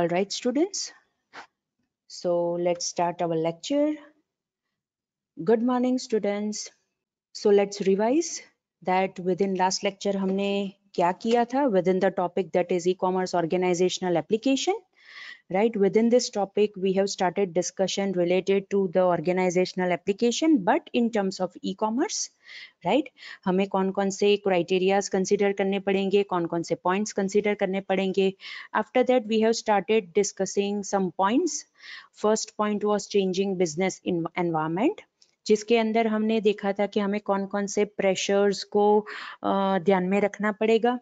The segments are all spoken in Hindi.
all right students so let's start our lecture good morning students so let's revise that within last lecture हमने क्या किया था within the topic that is e-commerce organizational application right within this topic we have started discussion related to the organizational application but in terms of e-commerce right हमें कौन कौन से क्राइटेरियाज कंसिडर करने पड़ेंगे कौन कौन से पॉइंट्स कंसिडर करने पड़ेंगे after that we have started discussing some points first point was changing business environment जिसके अंदर हमने देखा था कि हमें कौन कौन से प्रेशर्स को ध्यान में रखना पड़ेगा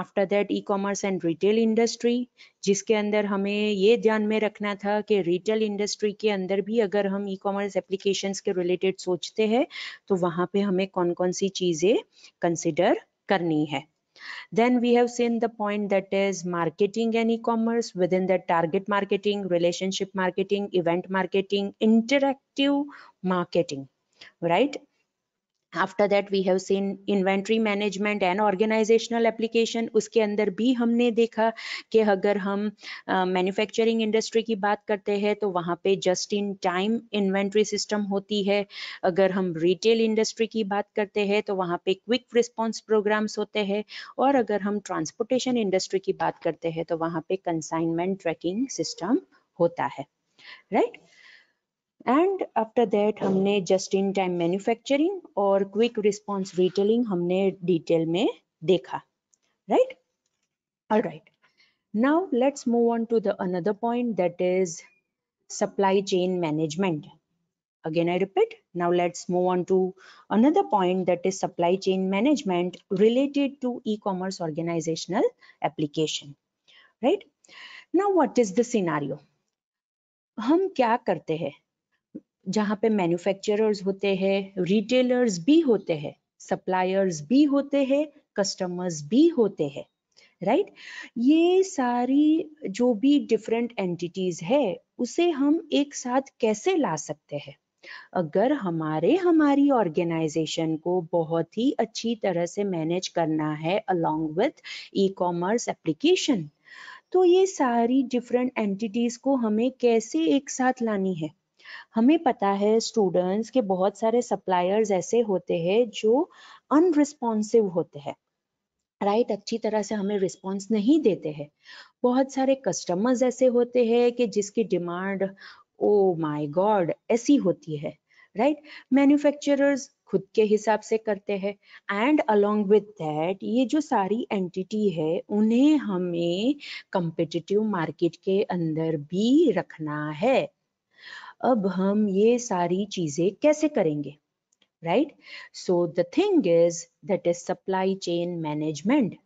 after that e-commerce and retail industry जिसके अंदर हमें ये ध्यान में रखना था कि रिटेल इंडस्ट्री के अंदर भी अगर हम ई कॉमर्स एप्लीकेशन के रिलेटेड सोचते हैं तो वहाँ पे हमें कौन कौन सी चीज़ें कंसिडर करनी है then we have seen the point that is marketing and e-commerce within the target marketing relationship marketing event marketing interactive marketing right after that we have seen inventory management and organisational application उसके अंदर भी हमने देखा कि अगर हम मैन्युफैक्चरिंग uh, इंडस्ट्री की बात करते हैं तो वहाँ पे just in time inventory system होती है अगर हम रिटेल इंडस्ट्री की बात करते हैं तो वहाँ पे क्विक रिस्पॉन्स प्रोग्राम्स होते हैं और अगर हम ट्रांसपोर्टेशन इंडस्ट्री की बात करते हैं तो वहाँ पे कंसाइनमेंट ट्रैकिंग सिस्टम होता है right right? And after that, हमने just just-in-time manufacturing और quick response retailing हमने detail में देखा right? All right. now let's move on to the another point that is supply chain management again i repeat now let's move on to another point that is supply chain management related to e-commerce organizational application right now what is the scenario हम क्या करते हैं जहाँ पे मैन्युफैक्चरर्स होते हैं रिटेलर्स भी होते हैं सप्लायर्स भी होते हैं कस्टमर्स भी होते हैं राइट ये सारी जो भी डिफरेंट एंटिटीज है उसे हम एक साथ कैसे ला सकते हैं अगर हमारे हमारी ऑर्गेनाइजेशन को बहुत ही अच्छी तरह से मैनेज करना है along with e-commerce application तो ये सारी डिफरेंट एंटिटीज को हमें कैसे एक साथ लानी है हमें पता है स्टूडेंट्स के बहुत सारे सप्लायर्स ऐसे होते हैं जो अनरिस्पॉन्सिव होते हैं राइट right, अच्छी तरह से हमें रिस्पॉन्स नहीं देते हैं बहुत सारे कस्टमर्स ऐसे होते हैं कि जिसकी डिमांड ओ माय गॉड ऐसी होती है राइट right? मैन्युफैक्चरर्स खुद के हिसाब से करते हैं एंड अलोंग विद दैट ये जो सारी एंटिटी है उन्हें हमें कंपिटिटिव मार्केट के अंदर भी रखना है अब हम ये सारी चीजें कैसे करेंगे right so the thing is that is supply chain management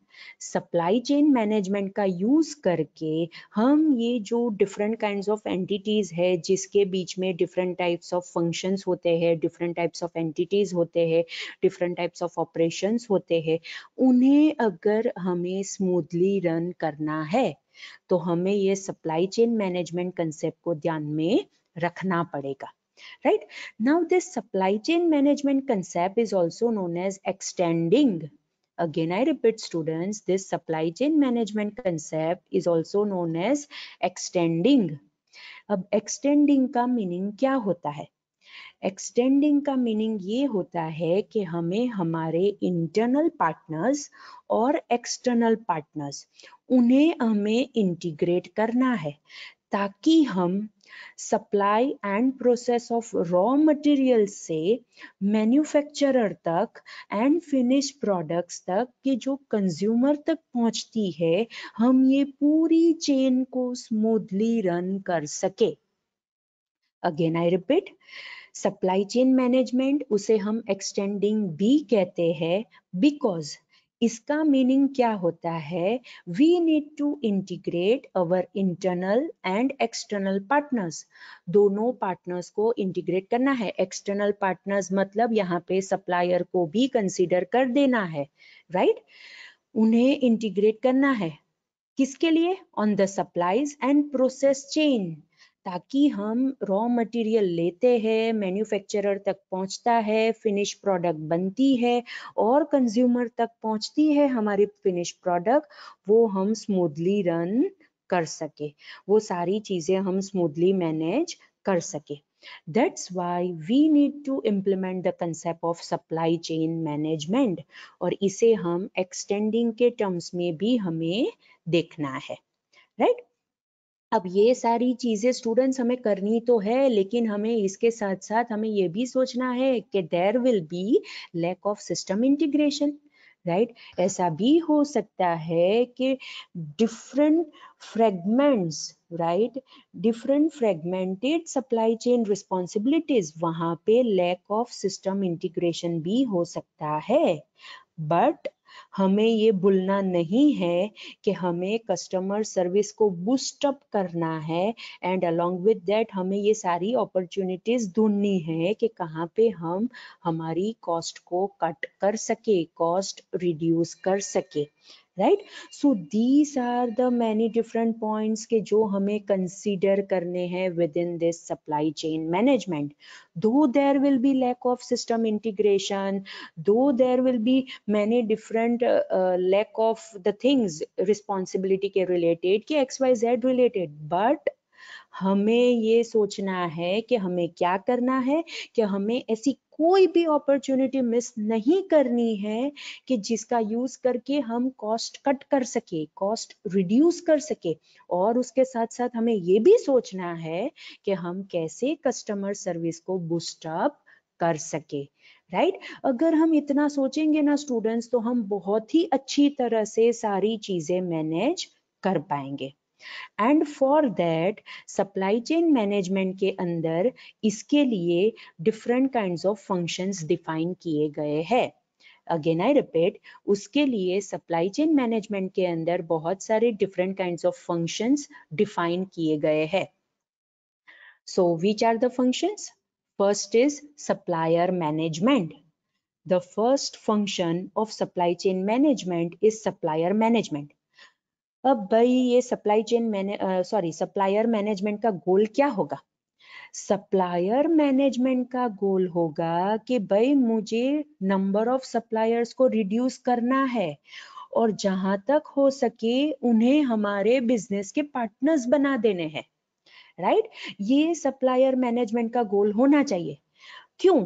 supply chain management का यूज करके हम ये जो डिफरेंट काइंड ऑफ एंटिटीज है जिसके बीच में डिफरेंट टाइप्स ऑफ फंक्शन होते हैं डिफरेंट टाइप्स ऑफ एंटिटीज होते हैं डिफरेंट टाइप्स ऑफ ऑपरेशन होते हैं उन्हें अगर हमें स्मूथली रन करना है तो हमें ये सप्लाई चेन मैनेजमेंट कंसेप्ट को ध्यान में रखना पड़ेगा right now this supply chain management concept is also known as extending again i repeat students this supply chain management concept is also known as extending अब extending का meaning क्या होता है extending का meaning ये होता है कि हमें हमारे internal partners और external partners उन्हें हमें integrate करना है ताकि हम supply and process of raw material से मैन्युफैक्चरर तक एंड फिनिश प्रोडक्ट्स तक कि जो कंज्यूमर तक पहुंचती है हम ये पूरी चेन को स्मूथली रन कर सके again I repeat supply chain management उसे हम एक्सटेंडिंग भी कहते हैं बिकॉज इसका मीनिंग क्या होता है we need to integrate our internal and external partners दोनों पार्टनर्स को इंटीग्रेट करना है एक्सटर्नल पार्टनर्स मतलब यहाँ पे सप्लायर को भी कंसिडर कर देना है राइट right? उन्हें इंटीग्रेट करना है किसके लिए on the supplies and process chain ताकि हम रॉ मटेरियल लेते हैं मैन्युफैक्चरर तक पहुंचता है फिनिश प्रोडक्ट बनती है और कंज्यूमर तक पहुंचती है हमारी फिनिश प्रोडक्ट वो हम स्मूथली रन कर सके वो सारी चीज़ें हम स्मूथली मैनेज कर सके that's why we need to implement the concept of supply chain management और इसे हम extending के terms में भी हमें देखना है right अब ये सारी चीज़ें स्टूडेंट्स हमें करनी तो है लेकिन हमें इसके साथ साथ हमें ये भी सोचना है कि there will be lack of system integration right ऐसा भी हो सकता है कि different fragments right different fragmented supply chain responsibilities वहां पे लैक ऑफ सिस्टम इंटीग्रेशन भी हो सकता है बट हमें ये भूलना नहीं है कि हमें कस्टमर सर्विस को बूस्टअप करना है एंड अलोंग विद डेट हमें ये सारी अपॉर्चुनिटीज ढूंढनी है कि कहाँ पे हम हमारी कॉस्ट को कट कर सके कॉस्ट रिड्यूस कर सके right so these are the many different points के जो हमें कंसिडर करने हैं with in this supply chain management though there will be lack of system integration though there will be many different lack of the things responsibility के रिलेटेड कि X Y Z related but हमें ये सोचना है कि हमें क्या करना है कि हमें ऐसी कोई भी अपॉर्चुनिटी मिस नहीं करनी है कि जिसका यूज करके हम कॉस्ट कट कर सके कॉस्ट रिड्यूस कर सके और उसके साथ साथ हमें ये भी सोचना है कि हम कैसे कस्टमर सर्विस को बुस्टअप कर सके राइट right? अगर हम इतना सोचेंगे ना स्टूडेंट्स तो हम बहुत ही अच्छी तरह से सारी चीजें मैनेज कर पाएंगे and for that supply chain management के अंदर इसके लिए different kind of function define किए गए हैं अगेन आई रिपीट उसके लिए सप्लाई चेन मैनेजमेंट के अंदर बहुत सारे different kind of function define किए गए हैं so which are the function first is supplier management the first function of supply chain management is supplier management अब भाई ये सप्लाई चेन मैने सॉरी सप्लायर मैनेजमेंट का गोल क्या होगा सप्लायर मैनेजमेंट का गोल होगा कि भाई मुझे नंबर ऑफ सप्लायर्स को रिड्यूस करना है और जहां तक हो सके उन्हें हमारे बिजनेस के पार्टनर्स बना देने हैं राइट ये सप्लायर मैनेजमेंट का गोल होना चाहिए क्यों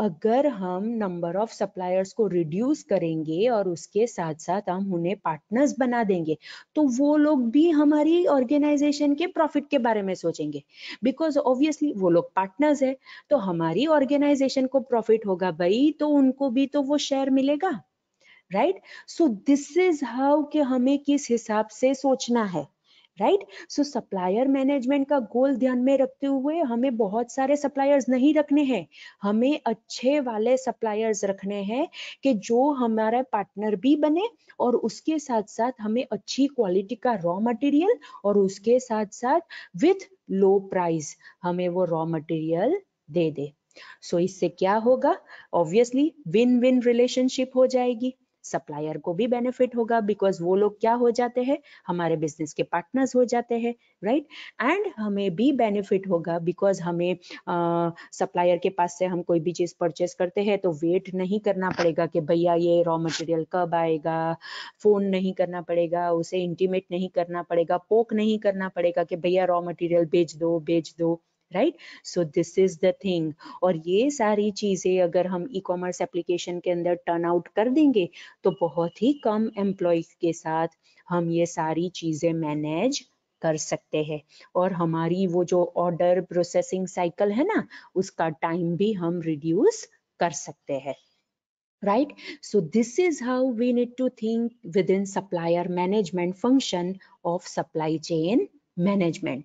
अगर हम नंबर ऑफ सप्लायर्स को रिड्यूस करेंगे और उसके साथ साथ हम उन्हें पार्टनर्स बना देंगे तो वो लोग भी हमारी ऑर्गेनाइजेशन के प्रॉफिट के बारे में सोचेंगे बिकॉज ऑब्वियसली वो लोग पार्टनर्स है तो हमारी ऑर्गेनाइजेशन को प्रॉफिट होगा भाई तो उनको भी तो वो शेयर मिलेगा right so this is how के हमें किस हिसाब से सोचना है राइट सो सप्लायर मैनेजमेंट का गोल ध्यान में रखते हुए हमें बहुत सारे सप्लायर्स नहीं रखने हैं हमें अच्छे वाले सप्लायर्स रखने हैं कि जो हमारा पार्टनर भी बने और उसके साथ साथ हमें अच्छी क्वालिटी का रॉ मटेरियल और उसके साथ साथ विथ लो प्राइस हमें वो रॉ मटेरियल दे दे सो so, इससे क्या होगा ऑब्वियसली विन विन रिलेशनशिप हो जाएगी सप्लायर को भी बेनिफिट होगा बिकॉज वो लोग क्या हो जाते हैं हमारे बिजनेस के पार्टनर्स हो जाते हैं राइट एंड हमें भी बेनिफिट होगा बिकॉज हमें सप्लायर uh, के पास से हम कोई भी चीज़ परचेस करते हैं तो वेट नहीं करना पड़ेगा कि भैया ये रॉ मटेरियल कब आएगा फ़ोन नहीं करना पड़ेगा उसे इंटीमेट नहीं करना पड़ेगा पोक नहीं करना पड़ेगा कि भैया रॉ मटेरियल भेज दो भेज दो right so this is the thing और ये सारी चीज़ें अगर हम ई कॉमर्स एप्लीकेशन के अंदर टर्न आउट कर देंगे तो बहुत ही कम एम्प्लॉय के साथ हम ये सारी चीज़ें मैनेज कर सकते हैं और हमारी वो जो ऑर्डर प्रोसेसिंग साइकिल है ना उसका टाइम भी हम रिड्यूस कर सकते हैं right so this is how we need to think within supplier management function of supply chain management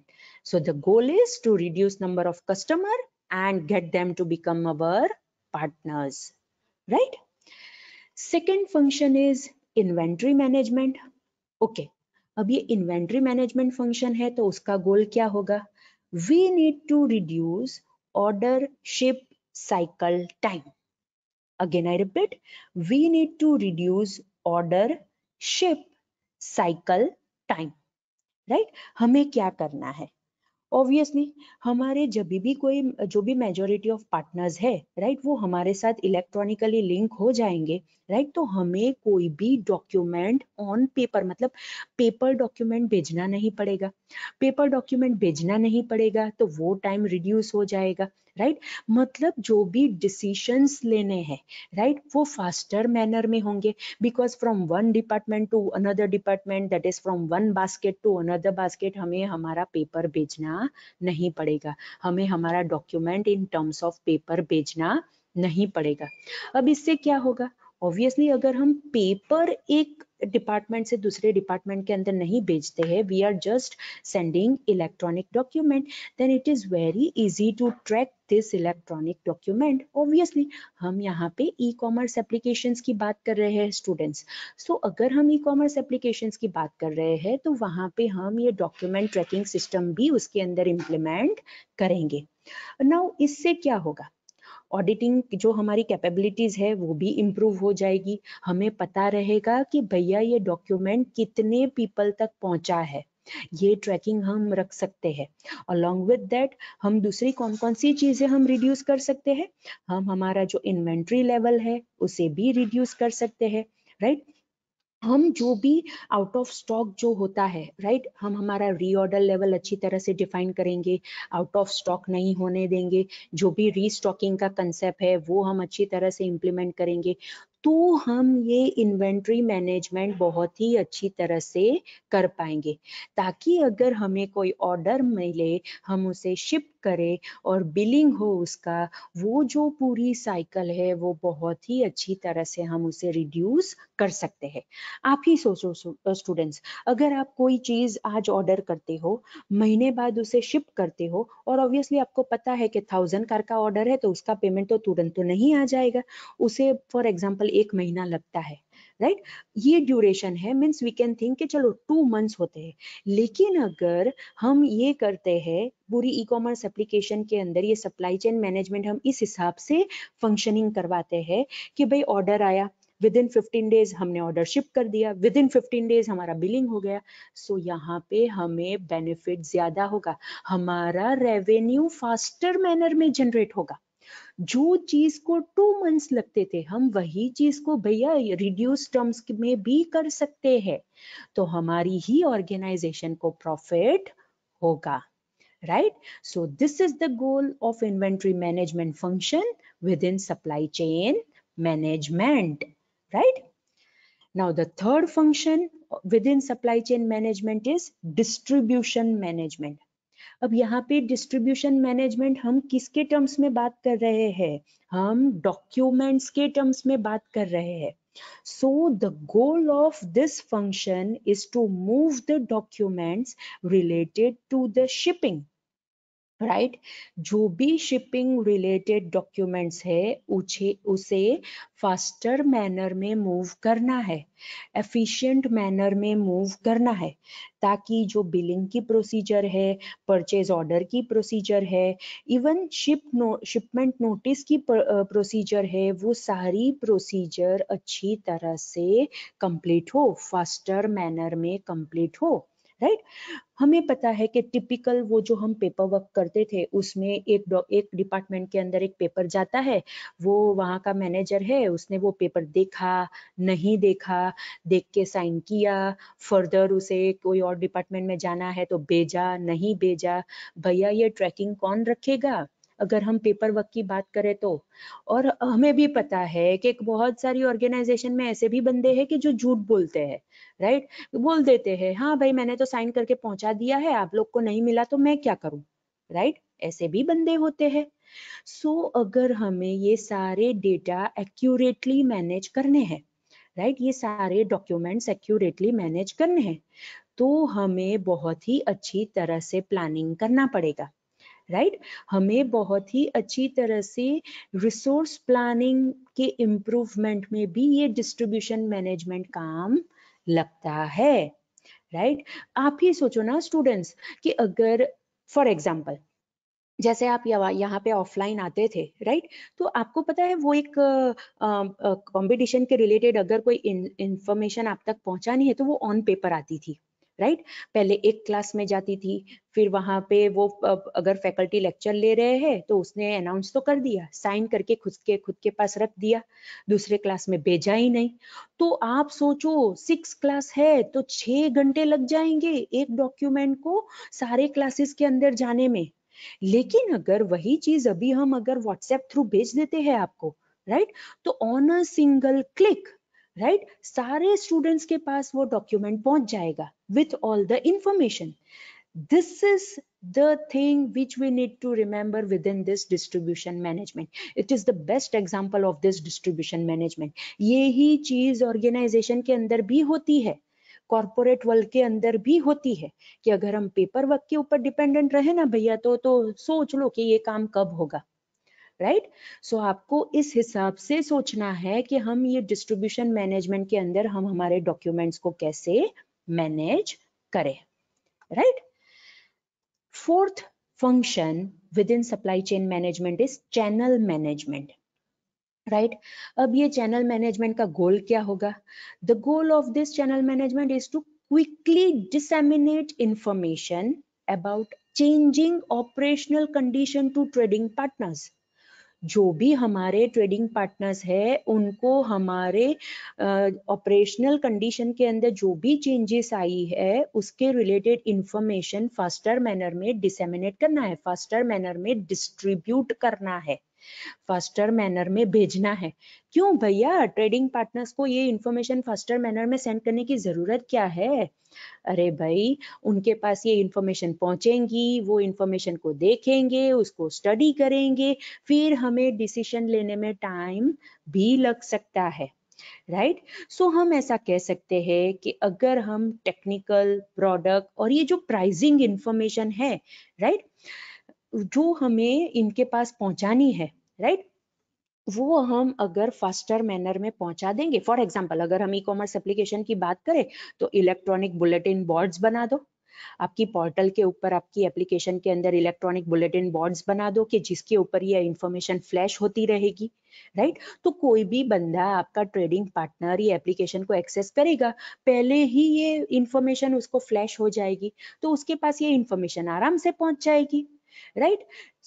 So the goal is to reduce number of customer and get them to become our partners, right? Second function is inventory management okay अब ये इन्वेंट्री मैनेजमेंट फंक्शन है तो उसका गोल क्या होगा we need to reduce order ship cycle time again I repeat we need to reduce order ship cycle time right हमें क्या करना है ऑब्वियसली हमारे जब भी कोई जो भी मेजोरिटी ऑफ पार्टनर्स है राइट वो हमारे साथ इलेक्ट्रॉनिकली लिंक हो जाएंगे राइट तो हमें कोई भी डॉक्यूमेंट ऑन पेपर मतलब पेपर डॉक्यूमेंट भेजना नहीं पड़ेगा पेपर डॉक्यूमेंट भेजना नहीं पड़ेगा तो वो टाइम रिड्यूस हो जाएगा राइट right? मतलब जो भी डिसीशंस लेने हैं राइट right? वो फास्टर मैनर में होंगे because from one department to another department that is from one basket to another basket हमें हमारा पेपर भेजना नहीं पड़ेगा हमें हमारा document in terms of paper भेजना नहीं पड़ेगा अब इससे क्या होगा ऑब्वियसली अगर हम पेपर एक डिपार्टमेंट से दूसरे डिपार्टमेंट के अंदर नहीं भेजते हैं we are just sending electronic document then it is very easy to track this electronic document obviously हम यहाँ पे ई कॉमर्स एप्लीकेशन की बात कर रहे हैं स्टूडेंट्स सो so, अगर हम ई कॉमर्स एप्लीकेशन की बात कर रहे हैं तो वहाँ पे हम ये डॉक्यूमेंट ट्रैकिंग सिस्टम भी उसके अंदर इम्प्लीमेंट करेंगे नाउ इससे क्या होगा ऑडिटिंग जो हमारी कैपेबिलिटीज है वो भी इम्प्रूव हो जाएगी हमें पता रहेगा कि भैया ये डॉक्यूमेंट कितने पीपल तक पहुंचा है ये ट्रैकिंग हम रख सकते हैं अलॉन्ग विद दैट हम दूसरी कौन कौन सी चीज़ें हम रिड्यूस कर सकते हैं हम हमारा जो इन्वेंट्री लेवल है उसे भी रिड्यूस कर सकते हैं राइट right? हम जो भी आउट ऑफ स्टॉक जो होता है राइट right? हम हमारा रीऑर्डर लेवल अच्छी तरह से डिफाइन करेंगे आउट ऑफ स्टॉक नहीं होने देंगे जो भी रीस्टॉकिंग का कंसेप्ट है वो हम अच्छी तरह से इम्प्लीमेंट करेंगे तो हम ये इन्वेंट्री मैनेजमेंट बहुत ही अच्छी तरह से कर पाएंगे ताकि अगर हमें कोई ऑर्डर मिले हम उसे शिप करें और बिलिंग हो उसका वो जो पूरी साइकिल है वो बहुत ही अच्छी तरह से हम उसे रिड्यूस कर सकते हैं आप ही सोचो स्टूडेंट्स अगर आप कोई चीज़ आज ऑर्डर करते हो महीने बाद उसे शिप करते हो और ऑब्वियसली आपको पता है कि थाउजेंड कार का ऑर्डर है तो उसका पेमेंट तो तुरंत तो नहीं आ जाएगा उसे फॉर एग्जाम्पल एग्जाम्पल एक महीना लगता है राइट right? ये ड्यूरेशन है मीन्स वी कैन थिंक चलो टू मंथ्स होते हैं लेकिन अगर हम ये करते हैं पूरी ई कॉमर्स एप्लीकेशन के अंदर ये सप्लाई चेन मैनेजमेंट हम इस हिसाब से फंक्शनिंग करवाते हैं कि भाई ऑर्डर आया विद इन फिफ्टीन डेज हमने ऑर्डर शिप कर दिया विद इन फिफ्टीन डेज हमारा बिलिंग हो गया सो so, यहाँ पे हमें बेनिफिट ज्यादा होगा हमारा रेवेन्यू फास्टर मैनर में जनरेट होगा जो चीज को टू मंथ्स लगते थे हम वही चीज को भैया रिड्यूस टर्म्स में भी कर सकते हैं तो हमारी ही ऑर्गेनाइजेशन को प्रॉफिट होगा right so this is the goal of inventory management function within supply chain management right now the third function within supply chain management is distribution management अब यहाँ पे डिस्ट्रीब्यूशन मैनेजमेंट हम किसके टर्म्स में बात कर रहे हैं हम डॉक्यूमेंट्स के टर्म्स में बात कर रहे हैं so the goal of this function is to move the documents related to the shipping right right? जो भी शिपिंग रिलेटेड डॉक्यूमेंट्स है उसे उसे फास्टर मैनर में मूव करना है एफिशिएंट मैनर में मूव करना है ताकि जो बिलिंग की प्रोसीजर है परचेज ऑर्डर की प्रोसीजर है even ship no shipment notice की प्रोसीजर है वो सारी प्रोसीजर अच्छी तरह से कंप्लीट हो फास्टर मैनर में कंप्लीट हो राइट हमें पता है कि टिपिकल वो जो हम पेपर वर्क करते थे उसमें एक एक डिपार्टमेंट के अंदर एक पेपर जाता है वो वहाँ का मैनेजर है उसने वो पेपर देखा नहीं देखा देख के साइन किया फर्दर उसे कोई और डिपार्टमेंट में जाना है तो भेजा नहीं भेजा भैया ये ट्रैकिंग कौन रखेगा अगर हम पेपर वर्क की बात करें तो और हमें भी पता है कि बहुत सारी ऑर्गेनाइजेशन में ऐसे भी बंदे हैं कि जो झूठ बोलते हैं राइट बोल देते हैं हाँ भाई मैंने तो साइन करके पहुंचा दिया है आप लोग को नहीं मिला तो मैं क्या करूँ राइट ऐसे भी बंदे होते हैं सो so, अगर हमें ये सारे डेटा एक्यूरेटली मैनेज करने हैं राइट right? ये सारे डॉक्यूमेंट्स एक्यूरेटली मैनेज करने हैं तो हमें बहुत ही अच्छी तरह से प्लानिंग करना पड़ेगा राइट right? हमें बहुत ही अच्छी तरह से रिसोर्स प्लानिंग के इम्प्रूवमेंट में भी ये डिस्ट्रीब्यूशन मैनेजमेंट काम लगता है राइट right? आप ही सोचो ना स्टूडेंट्स कि अगर फॉर एग्जाम्पल जैसे आप यहाँ पे ऑफलाइन आते थे राइट तो आपको पता है वो एक कंपटीशन के रिलेटेड अगर कोई इंफॉर्मेशन आप तक पहुंचानी है तो वो ऑन पेपर आती थी राइट पहले एक क्लास में जाती थी फिर वहां पे वो अगर फैकल्टी लेक्चर ले रहे हैं तो उसने अनाउंस तो कर दिया साइन करके खुद के खुद के पास रख दिया दूसरे क्लास में भेजा ही नहीं तो आप सोचो सिक्स क्लास है तो छह घंटे लग जाएंगे एक डॉक्यूमेंट को सारे क्लासेस के अंदर जाने में लेकिन अगर वही चीज अभी हम अगर व्हाट्सएप थ्रू भेज देते हैं आपको राइट तो on a single click right right? सारे स्टूडेंट्स के पास वो डॉक्यूमेंट पहुंच जाएगा with all the information this is the thing which we need to remember with in this distribution management it is the best example of this distribution management ये ही चीज ऑर्गेनाइजेशन के अंदर भी होती है कॉर्पोरेट वर्ल्ड के अंदर भी होती है कि अगर हम पेपर वर्क के ऊपर डिपेंडेंट रहे ना भैया तो तो सोच लो कि ये काम कब होगा राइट right? सो so, आपको इस हिसाब से सोचना है कि हम ये डिस्ट्रीब्यूशन मैनेजमेंट के अंदर हम हमारे डॉक्यूमेंट्स को कैसे मैनेज करें right fourth function within supply chain management is channel management right अब ये चैनल मैनेजमेंट का गोल क्या होगा the goal of this channel management is to quickly disseminate information about changing operational condition to trading partners जो भी हमारे ट्रेडिंग पार्टनर्स है उनको हमारे ऑपरेशनल कंडीशन के अंदर जो भी चेंजेस आई है उसके रिलेटेड इंफॉर्मेशन फास्टर मैनर में डिसेमिनेट करना है फास्टर मैनर में डिस्ट्रीब्यूट करना है फास्टर मैनर में भेजना है क्यों भैया ट्रेडिंग पार्टनर्स को ये इन्फॉर्मेशन फास्टर मैनर में सेंड करने की ज़रूरत क्या है अरे भाई उनके पास ये इन्फॉर्मेशन पहुंचेंगी वो इन्फॉर्मेशन को देखेंगे उसको स्टडी करेंगे फिर हमें डिसीशन लेने में टाइम भी लग सकता है राइट right? सो so, हम ऐसा कह सकते हैं कि अगर हम टेक्निकल प्रोडक्ट और ये जो प्राइसिंग इंफॉर्मेशन है राइट right? जो हमें इनके पास पहुंचानी है राइट right? वो हम अगर फास्टर मैनर में पहुंचा देंगे फॉर एग्जाम्पल अगर हम ई कॉमर्स एप्लीकेशन की बात करें तो इलेक्ट्रॉनिक बुलेटिन बोर्ड्स बना दो आपकी पोर्टल के ऊपर आपकी एप्लीकेशन के अंदर इलेक्ट्रॉनिक बुलेटिन बोर्ड्स बना दो कि जिसके ऊपर ये इंफॉर्मेशन फ्लैश होती रहेगी राइट तो कोई भी बंदा आपका ट्रेडिंग पार्टनर ये एप्लीकेशन को एक्सेस करेगा पहले ही ये इंफॉर्मेशन उसको फ्लैश हो जाएगी तो उसके पास ये इंफॉर्मेशन आराम से पहुंच जाएगी right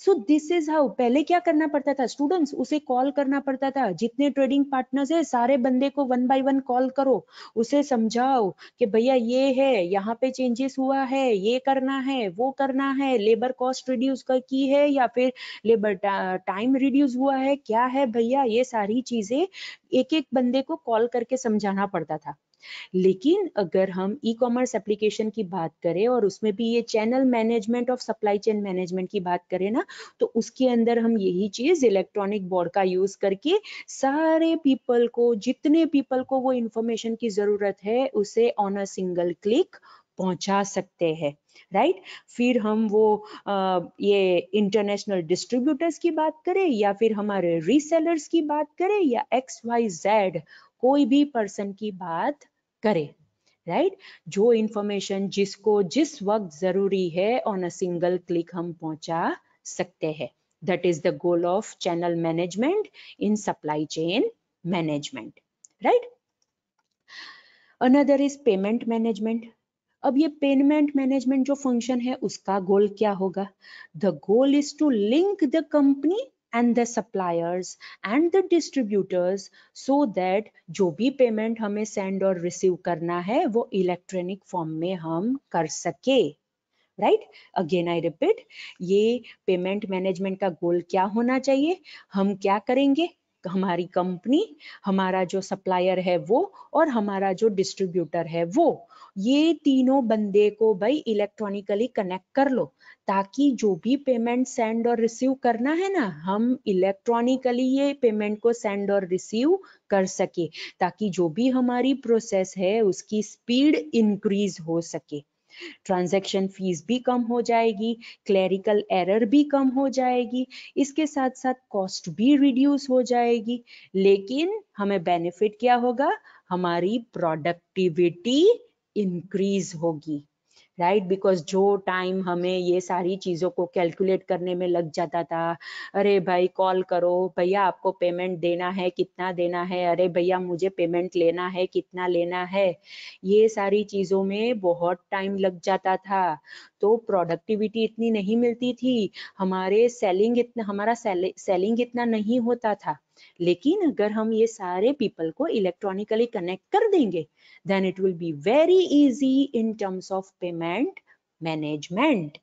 so this is how पहले क्या करना पड़ता था स्टूडेंट्स उसे कॉल करना पड़ता था जितने ट्रेडिंग पार्टनर्स है सारे बंदे को वन बाय वन कॉल करो उसे समझाओ कि भैया ये है यहाँ पे चेंजेस हुआ है ये करना है वो करना है लेबर कॉस्ट रिड्यूस कर की है या फिर लेबर टाइम रिड्यूस हुआ है क्या है भैया ये सारी चीजें एक एक बंदे को कॉल करके समझाना पड़ता था लेकिन अगर हम ई कॉमर्स एप्लीकेशन की बात करें और उसमें भी ये channel management of supply chain management की बात करें ना तो उसके अंदर हम यही चीज इलेक्ट्रॉनिक बोर्ड का यूज करके सारे पीपल को जितने पीपल को वो इंफॉर्मेशन की जरूरत है उसे ऑन अ सिंगल क्लिक पहुंचा सकते हैं राइट right? फिर हम वो आ, ये इंटरनेशनल डिस्ट्रीब्यूटर्स की बात करें या फिर हमारे रीसेलर्स की बात करें या एक्स वाई जेड कोई भी पर्सन की बात करे राइट right? जो इंफॉर्मेशन जिसको जिस वक्त जरूरी है ऑन अ सिंगल क्लिक हम पहुंचा सकते हैं that is the goal of channel management in supply chain management right another is payment management अब ये पेमेंट मैनेजमेंट जो फंक्शन है उसका गोल क्या होगा the goal is to link the company and the suppliers and the distributors so that जो भी पेमेंट हमें सेंड और रिसीव करना है वो इलेक्ट्रॉनिक फॉर्म में हम कर सके राइट अगेन आई रिपीट ये पेमेंट मैनेजमेंट का गोल क्या होना चाहिए हम क्या करेंगे हमारी कंपनी हमारा जो सप्लायर है वो और हमारा जो डिस्ट्रीब्यूटर है वो ये तीनों बंदे को भाई इलेक्ट्रॉनिकली कनेक्ट कर लो ताकि जो भी पेमेंट सेंड और रिसीव करना है ना हम इलेक्ट्रॉनिकली ये पेमेंट को सेंड और रिसीव कर सके ताकि जो भी हमारी प्रोसेस है उसकी स्पीड इंक्रीज हो सके ट्रांजेक्शन फीस भी कम हो जाएगी क्लैरिकल एरर भी कम हो जाएगी इसके साथ साथ कॉस्ट भी रिड्यूस हो जाएगी लेकिन हमें बेनिफिट क्या होगा हमारी प्रोडक्टिविटी इंक्रीज होगी राइट right? बिकॉज जो टाइम हमें ये सारी चीज़ों को कैलकुलेट करने में लग जाता था अरे भाई कॉल करो भैया आपको पेमेंट देना है कितना देना है अरे भैया मुझे पेमेंट लेना है कितना लेना है ये सारी चीज़ों में बहुत टाइम लग जाता था तो प्रोडक्टिविटी इतनी नहीं मिलती थी हमारे सेलिंग इतना हमारा सेलिंग इतना नहीं होता था लेकिन अगर हम ये सारे पीपल को इलेक्ट्रॉनिकली कनेक्ट कर देंगे then it will be very easy in terms of payment management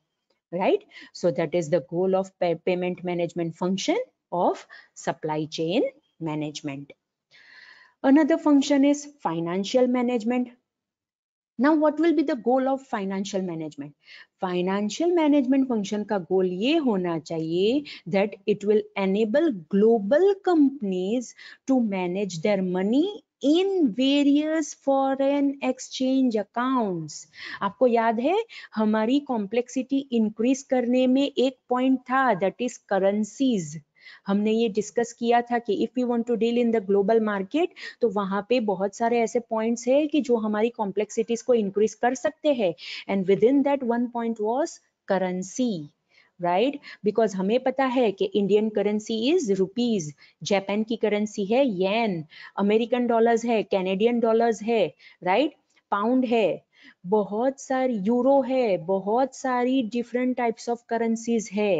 right so that is the goal of payment management function of supply chain management another function is financial management now what will be the goal of financial management financial management function ka goal ye hona chahiye that it will enable global companies to manage their money in various foreign exchange accounts आपको याद है हमारी कॉम्प्लेक्सिटी इंक्रीज करने में एक पॉइंट था दैट इज करेंसीज हमने ये डिस्कस किया था कि if you want to deal in the global market तो वहां पे बहुत सारे ऐसे पॉइंट्स है कि जो हमारी कॉम्प्लेक्सिटीज को इंक्रीज कर सकते हैं and within that one point was currency right right? Because हमें पता है कि Indian currency is rupees Japan की करेंसी है येन अमेरिकन डॉलर्स है कैनेडियन डॉलर्स है राइट right? पाउंड है बहुत सारी यूरो है बहुत सारी डिफरेंट टाइप्स ऑफ करेंसीज है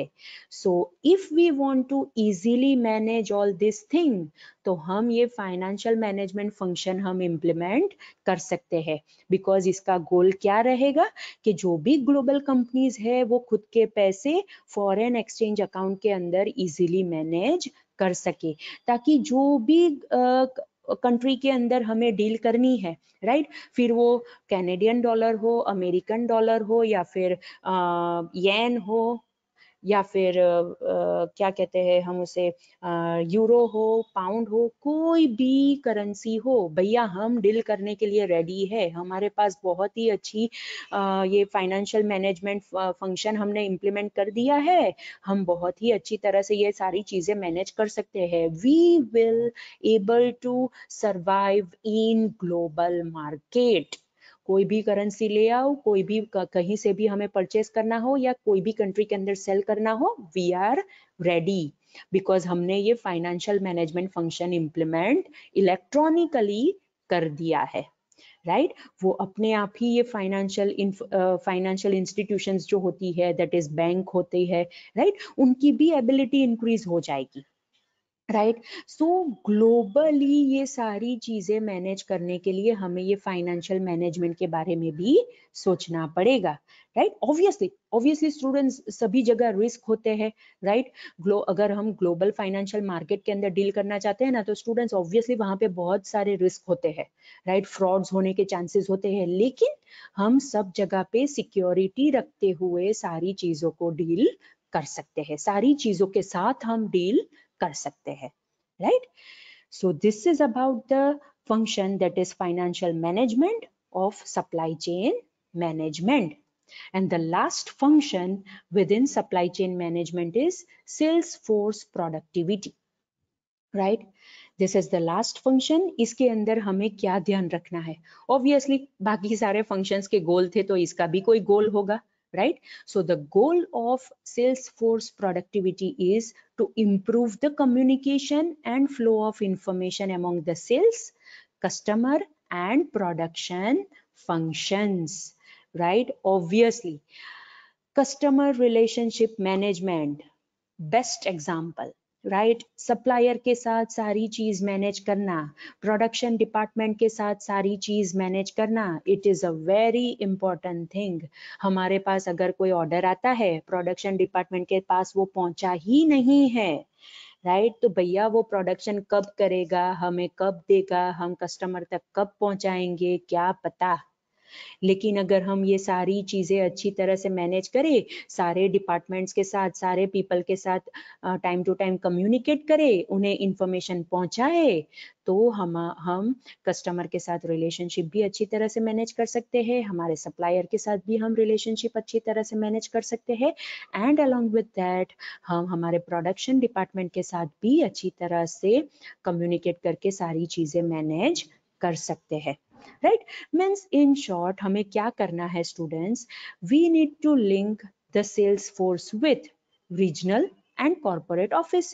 so if we want to easily manage all this thing तो हम ये फाइनेंशियल मैनेजमेंट फंक्शन हम इम्प्लीमेंट कर सकते हैं बिकॉज इसका गोल क्या रहेगा कि जो भी ग्लोबल कंपनीज है वो खुद के पैसे फॉरेन एक्सचेंज अकाउंट के अंदर इजिली मैनेज कर सके ताकि जो भी कंट्री के अंदर हमें डील करनी है राइट फिर वो कैनेडियन डॉलर हो अमेरिकन डॉलर हो या फिर येन हो या फिर क्या कहते हैं हम उसे यूरो हो पाउंड हो कोई भी करेंसी हो भैया हम डील करने के लिए रेडी है हमारे पास बहुत ही अच्छी ये फाइनेंशियल मैनेजमेंट फंक्शन हमने इम्प्लीमेंट कर दिया है हम बहुत ही अच्छी तरह से ये सारी चीजें मैनेज कर सकते हैं we will able to survive in global market कोई भी करेंसी ले आओ कोई भी कहीं से भी हमें परचेस करना हो या कोई भी कंट्री के अंदर सेल करना हो वी आर रेडी बिकॉज हमने ये financial management function implement electronically कर दिया है राइट right? वो अपने आप ही ये फाइनेंशियल फाइनेंशियल इंस्टीट्यूशंस जो होती है दैट इज बैंक होते हैं राइट right? उनकी भी एबिलिटी इंक्रीज हो जाएगी राइट सो ग्लोबली ये सारी चीजें मैनेज करने के लिए हमें ये फाइनेंशियल मैनेजमेंट के बारे में भी सोचना पड़ेगा राइट ऑब्वियसली ऑब्वियसली स्टूडेंट्स सभी जगह रिस्क होते हैं राइट ग्लो अगर हम ग्लोबल फाइनेंशियल मार्केट के अंदर डील करना चाहते हैं ना तो स्टूडेंट्स ऑब्वियसली वहां पे बहुत सारे रिस्क होते हैं राइट फ्रॉड्स होने के चांसेस होते हैं लेकिन हम सब जगह पे सिक्योरिटी रखते हुए सारी चीजों को डील कर सकते हैं सारी चीजों के साथ हम डील कर सकते हैं right so this is about the function that is financial management of supply chain management and the last function within supply chain management is sales force productivity right this is the last function इसके अंदर हमें क्या ध्यान रखना है ऑब्वियसली बाकी सारे फंक्शन के गोल थे तो इसका भी कोई गोल होगा right so the goal of sales force productivity is to improve the communication and flow of information among the sales, customer and production functions, right? Obviously, customer relationship management, best example. Right supplier के साथ सारी चीज मैनेज करना प्रोडक्शन डिपार्टमेंट के साथ सारी चीज मैनेज करना it is a very important thing हमारे पास अगर कोई ऑर्डर आता है प्रोडक्शन डिपार्टमेंट के पास वो पहुंचा ही नहीं है राइट right? तो भैया वो प्रोडक्शन कब करेगा हमें कब देगा हम कस्टमर तक कब पहुंचाएंगे क्या पता लेकिन अगर हम ये सारी चीज़ें अच्छी तरह से मैनेज करें सारे डिपार्टमेंट्स के साथ सारे पीपल के साथ टाइम टू टाइम कम्युनिकेट करें उन्हें इंफॉर्मेशन पहुंचाए तो हम हम कस्टमर के साथ रिलेशनशिप भी अच्छी तरह से मैनेज कर सकते हैं हमारे सप्लायर के साथ भी हम रिलेशनशिप अच्छी तरह से मैनेज कर सकते हैं एंड अलॉन्ग विद दैट हम हमारे प्रोडक्शन डिपार्टमेंट के साथ भी अच्छी तरह से कम्युनिकेट करके सारी चीज़ें मैनेज कर सकते हैं राइट मीन्स इन शॉर्ट हमें क्या करना है students we need to link the sales force with regional and corporate office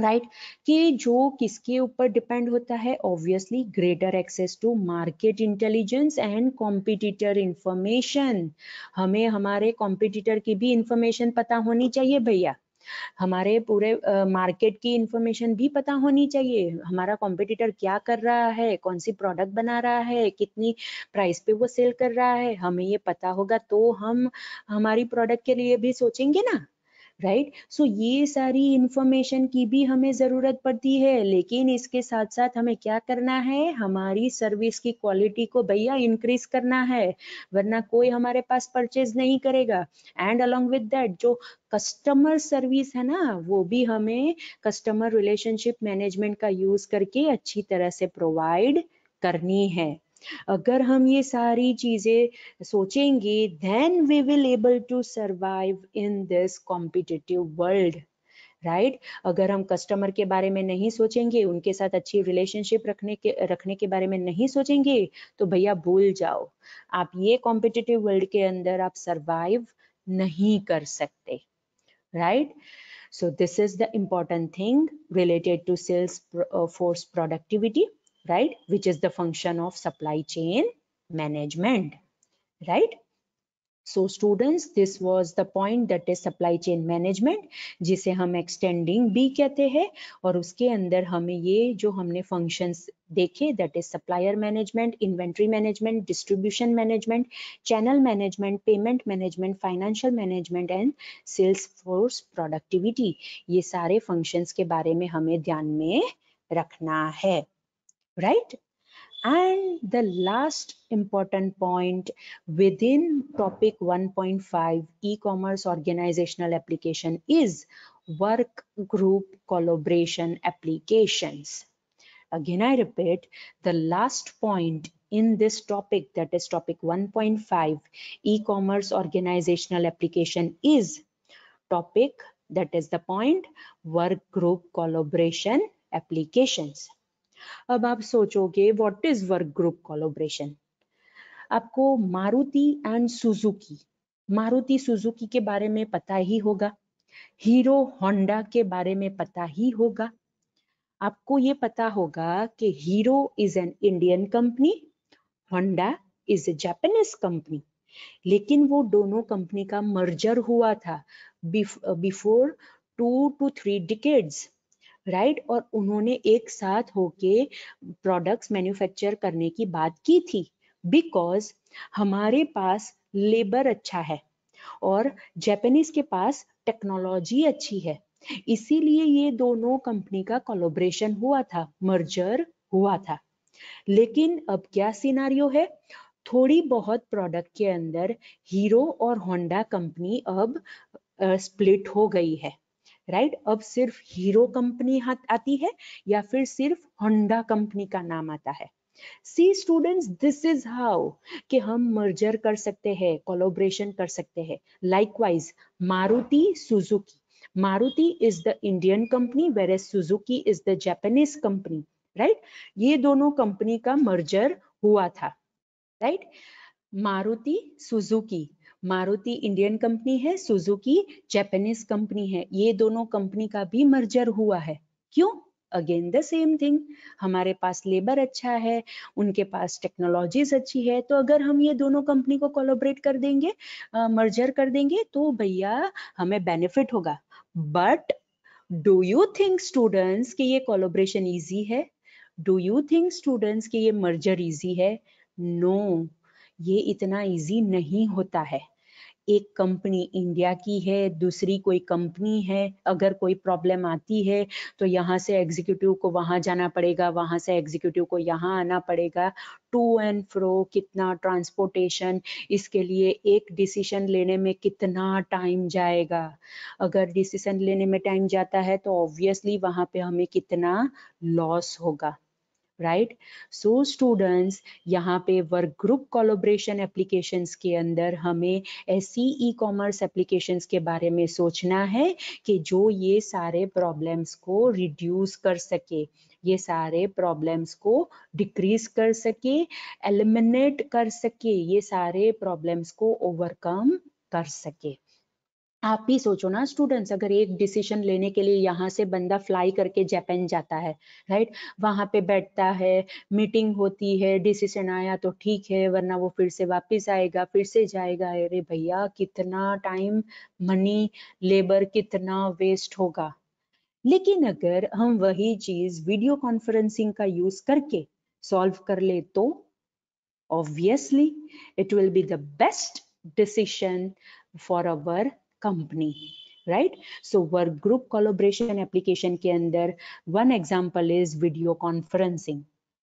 right कि जो किसके ऊपर डिपेंड होता है obviously greater access to market intelligence and competitor information हमें हमारे कॉम्पिटिटर की भी इंफॉर्मेशन पता होनी चाहिए भैया हमारे पूरे मार्केट की इंफॉर्मेशन भी पता होनी चाहिए हमारा कॉम्पिटिटर क्या कर रहा है कौन सी प्रोडक्ट बना रहा है कितनी प्राइस पे वो सेल कर रहा है हमें ये पता होगा तो हम हमारी प्रोडक्ट के लिए भी सोचेंगे ना राइट सो ये सारी इंफॉर्मेशन की भी हमें ज़रूरत पड़ती है लेकिन इसके साथ साथ हमें क्या करना है हमारी सर्विस की क्वालिटी को भैया इंक्रीज करना है वरना कोई हमारे पास परचेज नहीं करेगा एंड अलॉन्ग विद दैट जो कस्टमर सर्विस है ना वो भी हमें कस्टमर रिलेशनशिप मैनेजमेंट का यूज करके अच्छी तरह से प्रोवाइड करनी है अगर हम ये सारी चीज़ें सोचेंगे then we will able to survive in this competitive world right right? अगर हम कस्टमर के बारे में नहीं सोचेंगे उनके साथ अच्छी रिलेशनशिप रखने के रखने के बारे में नहीं सोचेंगे तो भैया भूल जाओ आप ये कॉम्पिटिटिव वर्ल्ड के अंदर आप सर्वाइव नहीं कर सकते right so this is the important thing related to sales force productivity right which is the function of supply chain management right so students this was the point that is supply chain management jise hum extending b kehte हैं aur uske andar hame ye jo humne functions dekhe that is supplier management, inventory management, distribution management, channel management, payment management, financial management and sales force productivity ye sare functions ke bare mein hame dhyan mein rakhna hai right and the last important point within topic 1.5 e-commerce organizational application is work group collaboration applications again i repeat the last point in this topic that is topic 1.5 e-commerce organizational application is topic that is the point work group collaboration applications अब आप सोचोगे what is work group collaboration आपको Maruti and Suzuki Maruti Suzuki के बारे में पता ही होगा हीरो होंडा के बारे में पता ही होगा आपको ये पता होगा कि Hero is an Indian company Honda is a Japanese company लेकिन वो दोनों कंपनी का मर्जर हुआ था before two two three decades right और उन्होंने एक साथ होके प्रोडक्ट्स मैन्युफैक्चर करने की बात की थी बिकॉज हमारे पास लेबर अच्छा है और जैपनीज के पास टेक्नोलॉजी अच्छी है इसीलिए ये दोनों कंपनी का कोलोब्रेशन हुआ था मर्जर हुआ था लेकिन अब क्या सिनारियो है थोड़ी बहुत प्रोडक्ट के अंदर हीरो और होंडा कंपनी अब स्प्लिट हो गई है राइट अब सिर्फ हीरो कंपनी आती है या फिर सिर्फ होंडा कंपनी का नाम आता है see students this is how कि हम मर्जर कर सकते हैं कोलोब्रेशन कर सकते हैं likewise Maruti Suzuki Maruti is the Indian company whereas Suzuki is the Japanese company right ये दोनों कंपनी का मर्जर हुआ था right right? Maruti Suzuki Maruti Indian company है सुजुकी जैपनीज कंपनी है ये दोनों कंपनी का भी मर्जर हुआ है क्यों अगेन द सेम थिंग हमारे पास लेबर अच्छा है उनके पास टेक्नोलॉजीज अच्छी है तो अगर हम ये दोनों कंपनी को कोलोबरेट कर देंगे मर्जर कर देंगे तो भैया हमें बेनिफिट होगा but do you think students कि ये कोलोब्रेशन ईजी है डू यू थिंक स्टूडेंट्स कि ये मर्जर ईजी है नो no, ये इतना ईजी नहीं होता है एक कंपनी इंडिया की है दूसरी कोई कंपनी है अगर कोई प्रॉब्लम आती है तो यहाँ से एग्जीक्यूटिव को वहाँ जाना पड़ेगा वहाँ से एग्जीक्यूटिव को यहाँ आना पड़ेगा टू एंड फ्रो कितना ट्रांसपोर्टेशन इसके लिए एक डिसीजन लेने में कितना टाइम जाएगा अगर डिसीजन लेने में टाइम जाता है तो ऑब्वियसली वहाँ पे हमें कितना लॉस होगा राइट सो स्टूडेंट्स यहाँ पे वर्क ग्रुप कोलोब्रेशन एप्लीकेशन के अंदर हमें ऐसी ई कॉमर्स एप्लीकेशन के बारे में सोचना है कि जो ये सारे प्रॉब्लम्स को रिड्यूस कर सके ये सारे प्रॉब्लम्स को डिक्रीज कर सके एलिमिनेट कर सके ये सारे प्रॉब्लम्स को ओवरकम कर सके आप भी सोचो ना स्टूडेंट्स अगर एक डिसीजन लेने के लिए यहाँ से बंदा फ्लाई करके जापान जाता है राइट वहाँ पे बैठता है मीटिंग होती है डिसीजन आया तो ठीक है वरना वो फिर से वापस आएगा फिर से जाएगा अरे भैया कितना टाइम मनी लेबर कितना वेस्ट होगा लेकिन अगर हम वही चीज वीडियो कॉन्फ्रेंसिंग का यूज करके सॉल्व कर ले तो obviously it will be the best decision for our company right so work group collaboration application ke andar one example is video conferencing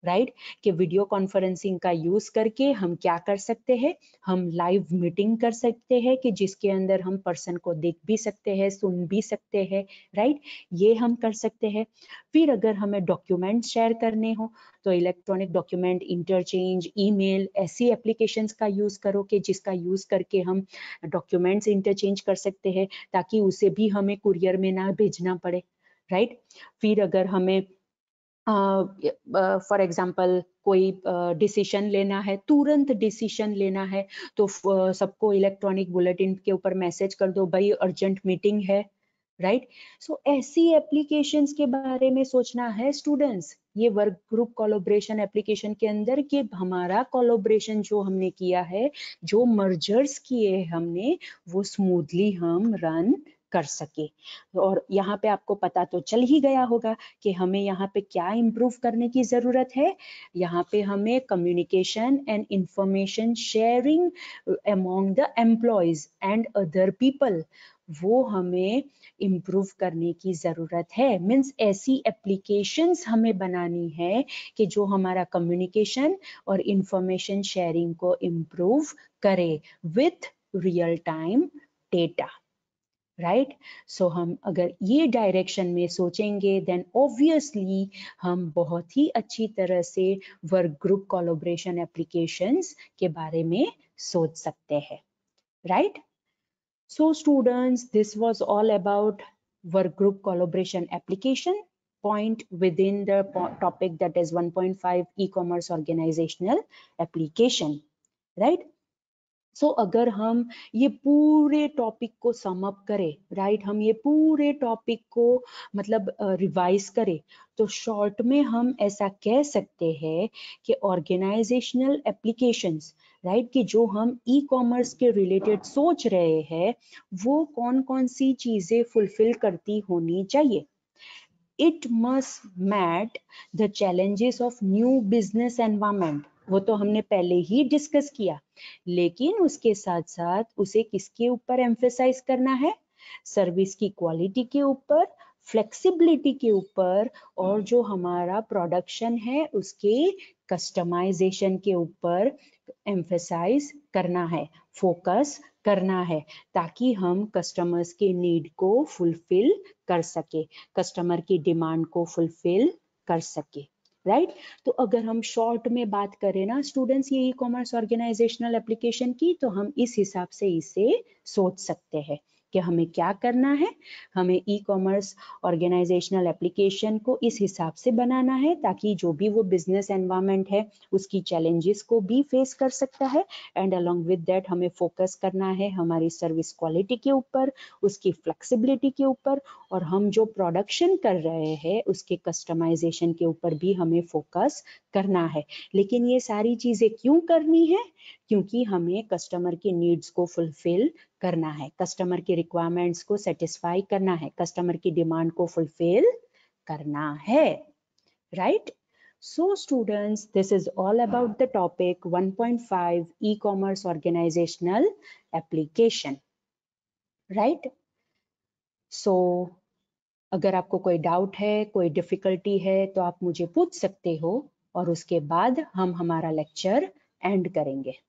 right right? कि वीडियो कॉन्फ्रेंसिंग का यूज करके हम क्या कर सकते हैं हम लाइव मीटिंग कर सकते हैं कि जिसके अंदर हम पर्सन को देख भी सकते हैं सुन भी सकते हैं राइट right? ये हम कर सकते हैं फिर अगर हमें डॉक्यूमेंट शेयर करने हो तो इलेक्ट्रॉनिक डॉक्यूमेंट इंटरचेंज ईमेल ऐसी एप्लीकेशन का यूज करो कि जिसका यूज करके हम डॉक्यूमेंट्स इंटरचेंज कर सकते हैं ताकि उसे भी हमें कुरियर में ना भेजना पड़े राइट right? फिर अगर हमें फॉर uh, कोई डिसीशन लेना है तुरंत डिसीशन लेना है तो सबको इलेक्ट्रॉनिक बुलेटिन के ऊपर मैसेज कर दो भाई अर्जेंट मीटिंग है राइट right? सो so, ऐसी एप्लीकेशन के बारे में सोचना है स्टूडेंट्स ये वर्क ग्रुप कोलोब्रेशन एप्लीकेशन के अंदर कि हमारा कोलोब्रेशन जो हमने किया है जो मर्जर्स किए हमने वो स्मूथली हम रन कर सके और यहाँ पे आपको पता तो चल ही गया होगा कि हमें यहाँ पे क्या इम्प्रूव करने की ज़रूरत है यहाँ पे हमें communication and information sharing among the employees and other people वो हमें इम्प्रूव करने की ज़रूरत है मीन्स ऐसी एप्लीकेशंस हमें बनानी है कि जो हमारा कम्युनिकेशन और इंफॉर्मेशन शेयरिंग को इम्प्रूव करे with real time data right so हम अगर ये डायरेक्शन में सोचेंगे देन ऑब्वियसली हम बहुत ही अच्छी तरह से वर्क ग्रुप कोलोब्रेशन एप्लीकेशन के बारे में सोच सकते हैं right so students this was all about work group collaboration application point within the topic that is 1.5 E commerce organisational application right so so, अगर हम ये पूरे टॉपिक को समअप करें राइट हम ये पूरे टॉपिक को मतलब रिवाइज uh, करें तो शॉर्ट में हम ऐसा कह सकते हैं कि ऑर्गेनाइजेशनल एप्लीकेशंस राइट कि जो हम ई कॉमर्स के रिलेटेड सोच रहे हैं वो कौन कौन सी चीज़ें फुलफिल करती होनी चाहिए it must meet the challenges of new business environment वो तो हमने पहले ही डिस्कस किया लेकिन उसके साथ साथ उसे किसके ऊपर एम्फेसाइज करना है सर्विस की क्वालिटी के ऊपर फ्लेक्सिबिलिटी के ऊपर और जो हमारा प्रोडक्शन है उसके कस्टमाइजेशन के ऊपर एम्फेसाइज करना है फोकस करना है ताकि हम कस्टमर्स के नीड को फुलफिल कर सके कस्टमर की डिमांड को फुलफिल कर सके राइट right? तो अगर हम शॉर्ट में बात करें ना स्टूडेंट्स ये ई कॉमर्स ऑर्गेनाइजेशनल एप्लीकेशन की तो हम इस हिसाब से इसे सोच सकते हैं कि हमें क्या करना है हमें ई कॉमर्स ऑर्गेनाइजेशनल एप्लीकेशन को इस हिसाब से बनाना है ताकि जो भी वो बिजनेस एनवायरमेंट है उसकी चैलेंजेस को भी फेस कर सकता है एंड अलोंग विद डेट हमें फोकस करना है हमारी सर्विस क्वालिटी के ऊपर उसकी फ्लेक्सिबिलिटी के ऊपर और हम जो प्रोडक्शन कर रहे हैं उसके कस्टमाइजेशन के ऊपर भी हमें फोकस करना है लेकिन ये सारी चीज़ें क्यों करनी है क्योंकि हमें कस्टमर की नीड्स को फुलफिल करना है कस्टमर की रिक्वायरमेंट्स को सेटिस्फाई करना है कस्टमर की डिमांड को फुलफिल करना है right so students this is all about the topic 1.5 E commerce organisational application right so अगर आपको कोई डाउट है कोई डिफिकल्टी है तो आप मुझे पूछ सकते हो और उसके बाद हम हमारा लेक्चर एंड करेंगे